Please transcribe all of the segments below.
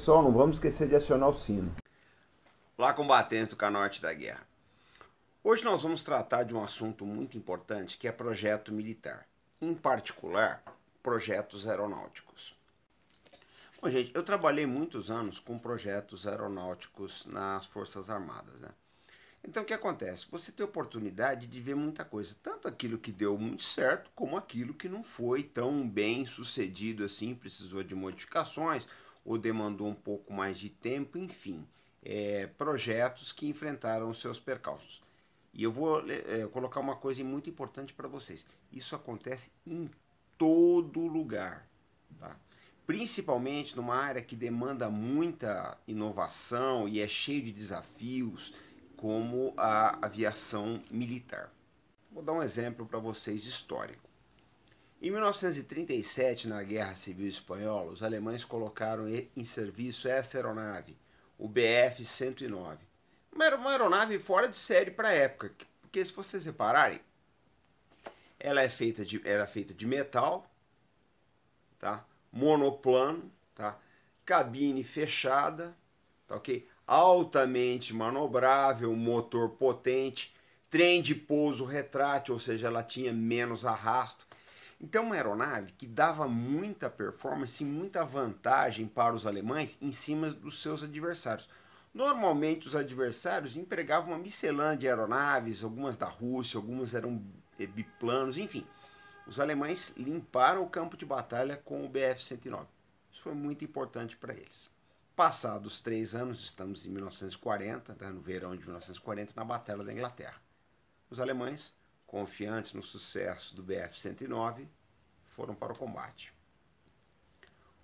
Pessoal, não vamos esquecer de acionar o sino. Olá, combatentes do canal Arte da Guerra. Hoje nós vamos tratar de um assunto muito importante que é projeto militar, em particular, projetos aeronáuticos. Bom, gente, eu trabalhei muitos anos com projetos aeronáuticos nas Forças Armadas, né? Então, o que acontece? Você tem oportunidade de ver muita coisa, tanto aquilo que deu muito certo, como aquilo que não foi tão bem sucedido assim, precisou de modificações, ou demandou um pouco mais de tempo, enfim, é, projetos que enfrentaram seus percalços. E eu vou é, colocar uma coisa muito importante para vocês: isso acontece em todo lugar, tá? principalmente numa área que demanda muita inovação e é cheio de desafios, como a aviação militar. Vou dar um exemplo para vocês histórico. Em 1937, na Guerra Civil Espanhola, os alemães colocaram em serviço essa aeronave, o BF-109. Era uma aeronave fora de série para a época, porque se vocês repararem, ela é feita de, era é feita de metal, tá? monoplano, tá? cabine fechada, tá ok? altamente manobrável, motor potente, trem de pouso retrátil, ou seja, ela tinha menos arrasto, então, uma aeronave que dava muita performance e muita vantagem para os alemães em cima dos seus adversários. Normalmente, os adversários empregavam uma miscelânea de aeronaves, algumas da Rússia, algumas eram eh, biplanos, enfim. Os alemães limparam o campo de batalha com o BF-109. Isso foi muito importante para eles. Passados três anos, estamos em 1940, né, no verão de 1940, na Batalha da Inglaterra. Os alemães confiantes no sucesso do BF-109, foram para o combate.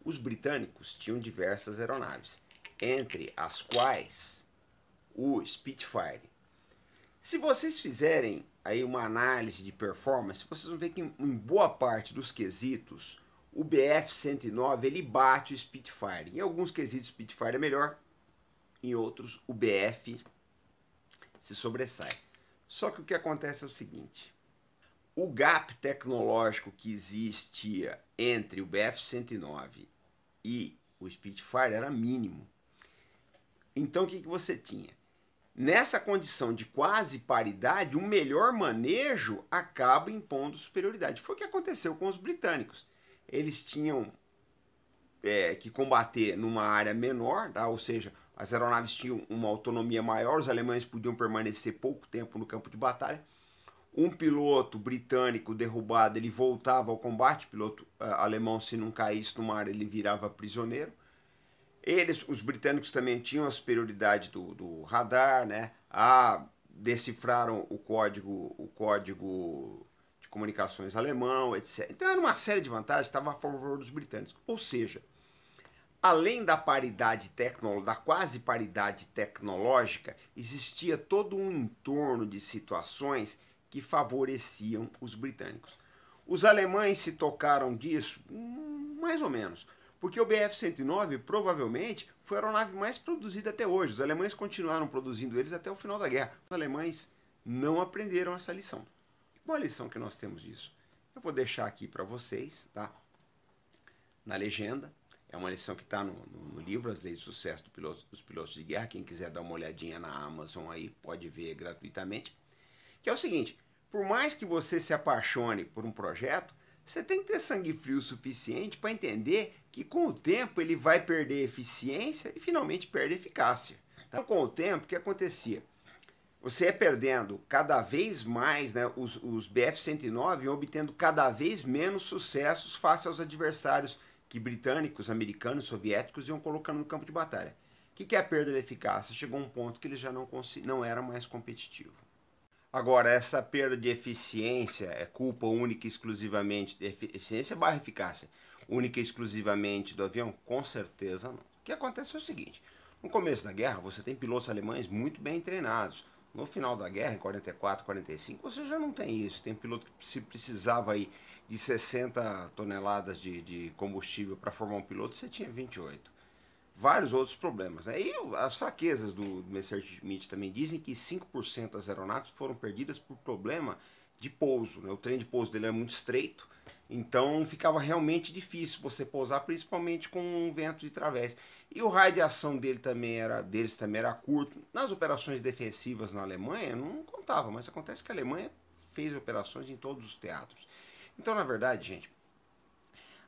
Os britânicos tinham diversas aeronaves, entre as quais o Spitfire. Se vocês fizerem aí uma análise de performance, vocês vão ver que em boa parte dos quesitos o BF-109 ele bate o Spitfire. Em alguns quesitos o Spitfire é melhor, em outros o BF se sobressai. Só que o que acontece é o seguinte: o gap tecnológico que existia entre o BF-109 e o Spitfire era mínimo. Então o que, que você tinha? Nessa condição de quase paridade, o melhor manejo acaba impondo superioridade. Foi o que aconteceu com os britânicos. Eles tinham é, que combater numa área menor, tá? ou seja, as aeronaves tinham uma autonomia maior, os alemães podiam permanecer pouco tempo no campo de batalha. Um piloto britânico derrubado, ele voltava ao combate, o piloto uh, alemão se não caísse no mar, ele virava prisioneiro. Eles, os britânicos também tinham a superioridade do, do radar, né? Ah, decifraram o código, o código de comunicações alemão, etc. Então era uma série de vantagens, estava a favor dos britânicos. Ou seja, Além da paridade tecnológica, da quase paridade tecnológica, existia todo um entorno de situações que favoreciam os britânicos. Os alemães se tocaram disso hum, mais ou menos, porque o BF-109 provavelmente foi a aeronave mais produzida até hoje. Os alemães continuaram produzindo eles até o final da guerra. Os alemães não aprenderam essa lição. E qual a lição que nós temos disso? Eu vou deixar aqui para vocês, tá? Na legenda é uma lição que está no, no, no, livro As Leis de Sucesso do piloto, dos Pilotos de Guerra. Quem quiser dar uma olhadinha na Amazon aí pode ver gratuitamente. Que é o seguinte: por mais que você se apaixone por um projeto, você tem que ter sangue frio o suficiente para entender que com o tempo ele vai perder eficiência e finalmente perde eficácia. Então, com o tempo, o que acontecia? Você é perdendo cada vez mais né, os, os BF-109 e obtendo cada vez menos sucessos face aos adversários que britânicos, americanos, soviéticos iam colocando no campo de batalha. O que, que é a perda da eficácia? Chegou um ponto que ele já não, não era mais competitivo. Agora, essa perda de eficiência é culpa única e exclusivamente, eficiência barra eficácia, única e exclusivamente do avião? Com certeza não. O que acontece é o seguinte, no começo da guerra você tem pilotos alemães muito bem treinados, no final da guerra, em 44, 45, você já não tem isso. Tem piloto que se precisava aí de 60 toneladas de, de combustível para formar um piloto, você tinha 28. Vários outros problemas. Né? E as fraquezas do Messerschmitt também dizem que 5% das aeronaves foram perdidas por problema de pouso. Né? O trem de pouso dele é muito estreito, então ficava realmente difícil você pousar, principalmente com um vento de través. E o raio de ação dele também era, deles também era curto. Nas operações defensivas na Alemanha, não contava, mas acontece que a Alemanha fez operações em todos os teatros. Então, na verdade, gente,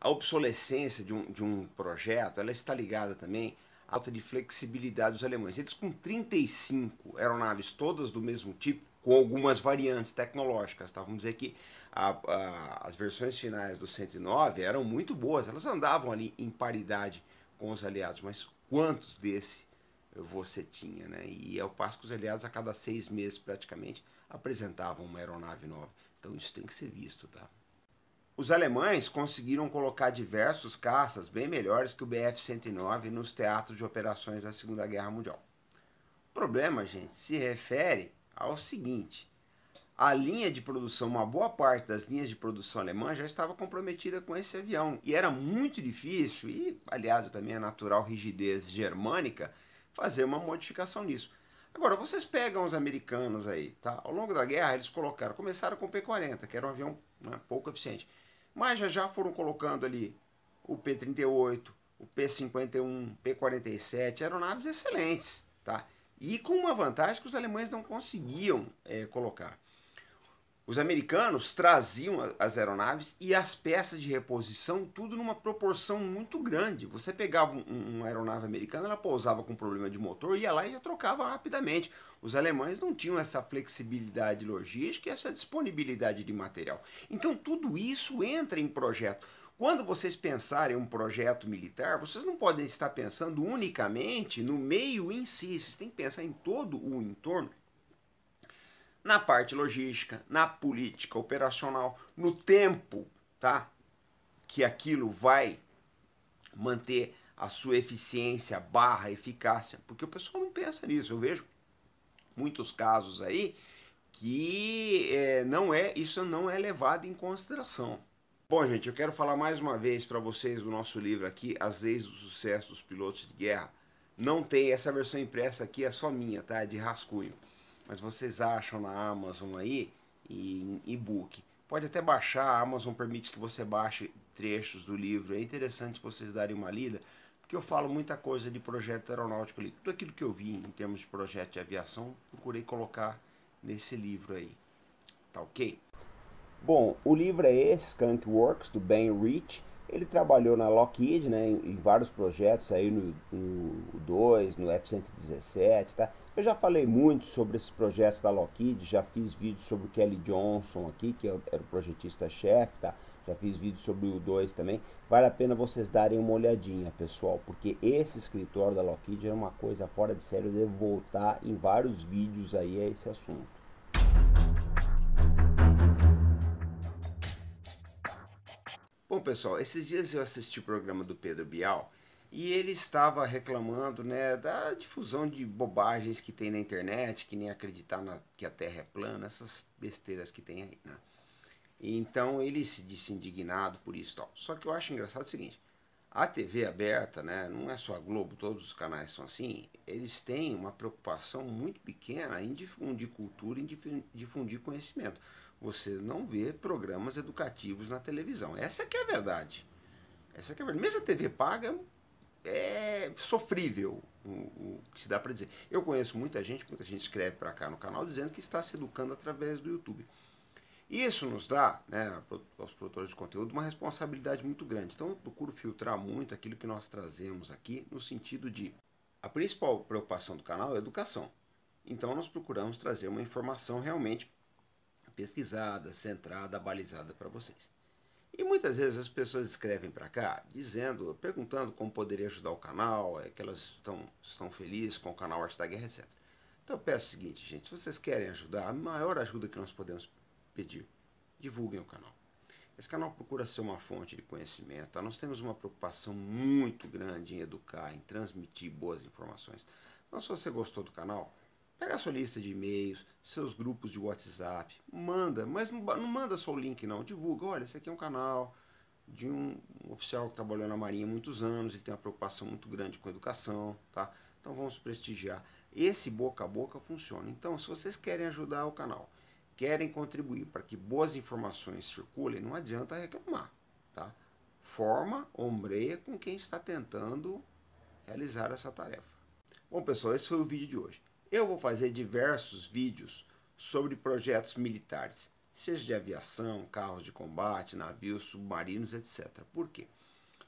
a obsolescência de um, de um projeto ela está ligada também à alta de flexibilidade dos alemães. Eles, com 35 aeronaves todas do mesmo tipo, com algumas variantes tecnológicas, tá? Vamos dizer que a, a, as versões finais do 109 eram muito boas, elas andavam ali em paridade com os aliados, mas quantos desse você tinha, né? E é o passo que os aliados a cada seis meses praticamente apresentavam uma aeronave nova. Então isso tem que ser visto, tá? Os alemães conseguiram colocar diversos caças bem melhores que o BF-109 nos teatros de operações da Segunda Guerra Mundial. O problema, gente, se refere ao seguinte: a linha de produção, uma boa parte das linhas de produção alemã já estava comprometida com esse avião e era muito difícil e, aliado também a natural rigidez germânica, fazer uma modificação nisso. Agora, vocês pegam os americanos aí, tá? Ao longo da guerra eles colocaram, começaram com o P-40, que era um avião né, pouco eficiente, mas já já foram colocando ali o P-38, o P-51, P-47, aeronaves excelentes, tá? E com uma vantagem que os alemães não conseguiam é, colocar. Os americanos traziam as aeronaves e as peças de reposição, tudo numa proporção muito grande. Você pegava um, uma aeronave americana, ela pousava com problema de motor, ia lá e já trocava rapidamente. Os alemães não tinham essa flexibilidade logística e essa disponibilidade de material. Então tudo isso entra em projeto. Quando vocês pensarem um projeto militar, vocês não podem estar pensando unicamente no meio em si, vocês têm que pensar em todo o entorno. Na parte logística, na política operacional, no tempo, tá? Que aquilo vai manter a sua eficiência barra eficácia, porque o pessoal não pensa nisso. Eu vejo muitos casos aí que é, não é isso não é levado em consideração. Bom, gente, eu quero falar mais uma vez para vocês do nosso livro aqui, As Leis do Sucesso dos Pilotos de Guerra. Não tem, essa versão impressa aqui é só minha, tá? É de rascunho. Mas vocês acham na Amazon aí, em e-book. Pode até baixar, a Amazon permite que você baixe trechos do livro. É interessante vocês darem uma lida, porque eu falo muita coisa de projeto aeronáutico ali. Tudo aquilo que eu vi em termos de projeto de aviação, procurei colocar nesse livro aí. Tá ok? Bom, o livro é esse, Skunk Works, do Ben Rich. Ele trabalhou na Lockheed, né, em, em vários projetos, aí no, no 2, no F-117, tá? Eu já falei muito sobre esses projetos da Lockheed, já fiz vídeo sobre o Kelly Johnson aqui, que é era o projetista-chefe, tá? Já fiz vídeo sobre o 2 também. Vale a pena vocês darem uma olhadinha, pessoal, porque esse escritório da Lockheed era uma coisa fora de sério de voltar em vários vídeos aí a esse assunto. Bom, pessoal, esses dias eu assisti o programa do Pedro Bial e ele estava reclamando né, da difusão de bobagens que tem na internet, que nem acreditar na, que a Terra é plana, essas besteiras que tem aí. Né? Então ele se disse indignado por isso. Tal. Só que eu acho engraçado o seguinte: a TV aberta, né, não é só a Globo, todos os canais são assim, eles têm uma preocupação muito pequena em difundir cultura, em difundir conhecimento você não vê programas educativos na televisão. Essa que é a verdade. Essa que é a verdade. Mesmo a TV paga é sofrível o, o que se dá para dizer. Eu conheço muita gente, muita gente escreve para cá no canal dizendo que está se educando através do YouTube. Isso nos dá, né, aos produtores de conteúdo, uma responsabilidade muito grande. Então eu procuro filtrar muito aquilo que nós trazemos aqui no sentido de a principal preocupação do canal é a educação. Então nós procuramos trazer uma informação realmente pesquisada, centrada, balizada para vocês. E muitas vezes as pessoas escrevem para cá dizendo, perguntando como poderia ajudar o canal, é que elas estão, estão felizes com o canal Arte da Guerra, etc. Então eu peço o seguinte, gente, se vocês querem ajudar, a maior ajuda que nós podemos pedir, divulguem o canal. Esse canal procura ser uma fonte de conhecimento. Nós temos uma preocupação muito grande em educar, em transmitir boas informações. Então, se você gostou do canal, Pega a sua lista de e-mails, seus grupos de WhatsApp, manda, mas não, manda só o link não, divulga, olha, esse aqui é um canal de um oficial que trabalhou na Marinha há muitos anos, ele tem uma preocupação muito grande com a educação, tá? Então vamos prestigiar. Esse boca a boca funciona. Então, se vocês querem ajudar o canal, querem contribuir para que boas informações circulem, não adianta reclamar, tá? Forma, ombreia com quem está tentando realizar essa tarefa. Bom, pessoal, esse foi o vídeo de hoje. Eu vou fazer diversos vídeos sobre projetos militares, seja de aviação, carros de combate, navios, submarinos, etc. Por quê?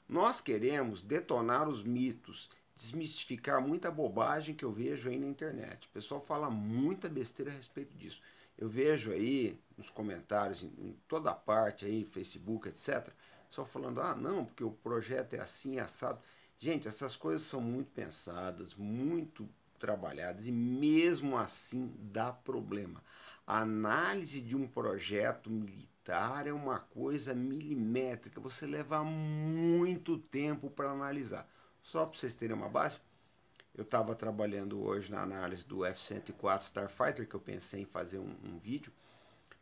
Nós queremos detonar os mitos, desmistificar muita bobagem que eu vejo aí na internet. O pessoal fala muita besteira a respeito disso. Eu vejo aí nos comentários, em toda parte aí, Facebook, etc., só falando, ah, não, porque o projeto é assim, assado. Gente, essas coisas são muito pensadas, muito trabalhadas e mesmo assim dá problema. A análise de um projeto militar é uma coisa milimétrica, você leva muito tempo para analisar. Só para vocês terem uma base, eu estava trabalhando hoje na análise do F-104 Starfighter, que eu pensei em fazer um, um vídeo,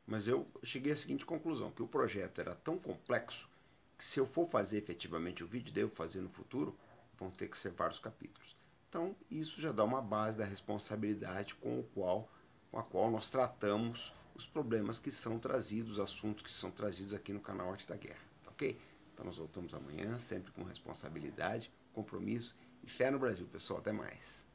mas eu cheguei à seguinte conclusão, que o projeto era tão complexo que se eu for fazer efetivamente o vídeo, devo fazer no futuro, vão ter que ser vários capítulos. Então, isso já dá uma base da responsabilidade com, o qual, com a qual nós tratamos os problemas que são trazidos, os assuntos que são trazidos aqui no canal Arte da Guerra, tá ok? Então, nós voltamos amanhã, sempre com responsabilidade, compromisso e fé no Brasil, pessoal. Até mais.